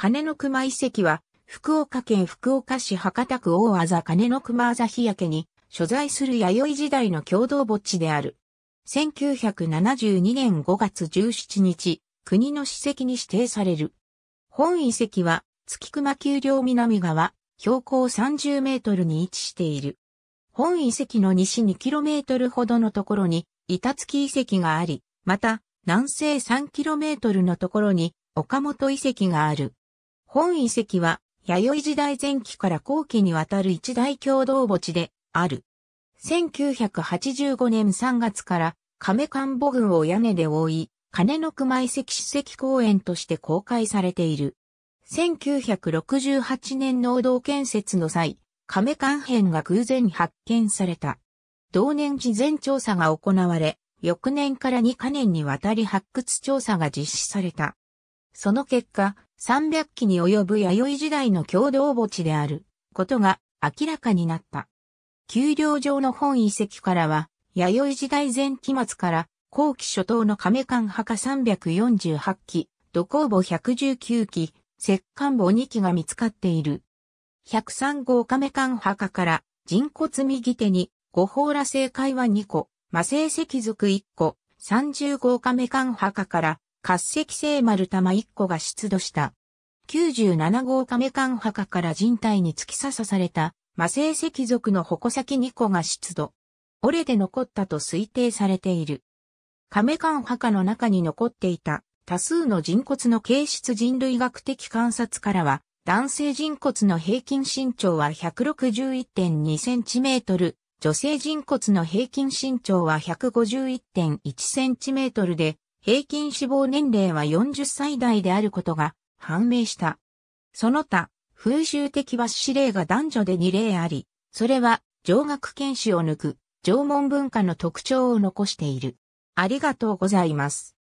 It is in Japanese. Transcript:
金の熊遺跡は、福岡県福岡市博多区大字金の熊朝日焼けに、所在する弥生時代の共同墓地である。1972年5月17日、国の史跡に指定される。本遺跡は、月熊丘陵南側、標高30メートルに位置している。本遺跡の西2トルほどのところに、板月遺跡があり、また、南西3トルのところに、岡本遺跡がある。本遺跡は、弥生時代前期から後期にわたる一大共同墓地である。1985年3月から亀官母群を屋根で覆い、金の熊遺跡史跡公園として公開されている。1968年農道建設の際、亀官編が偶然発見された。同年事前調査が行われ、翌年から2カ年にわたり発掘調査が実施された。その結果、300期に及ぶ弥生時代の共同墓地であることが明らかになった。丘陵上の本遺跡からは、弥生時代前期末から後期初頭の亀館墓348基、土工墓119基、石棺墓2基が見つかっている。103号亀館墓から人骨右手に五宝羅星会話2個、魔性石属1個、30号亀館墓から滑石性丸玉1個が出土した。97号亀館墓から人体に突き刺さされた、魔性石属の矛先2個が出土。折れて残ったと推定されている。亀館墓の中に残っていた多数の人骨の形質人類学的観察からは、男性人骨の平均身長は 161.2cm、女性人骨の平均身長は 151.1cm で、平均死亡年齢は40歳代であることが判明した。その他、風習的罰死令が男女で2例あり、それは上学研修を抜く縄文文化の特徴を残している。ありがとうございます。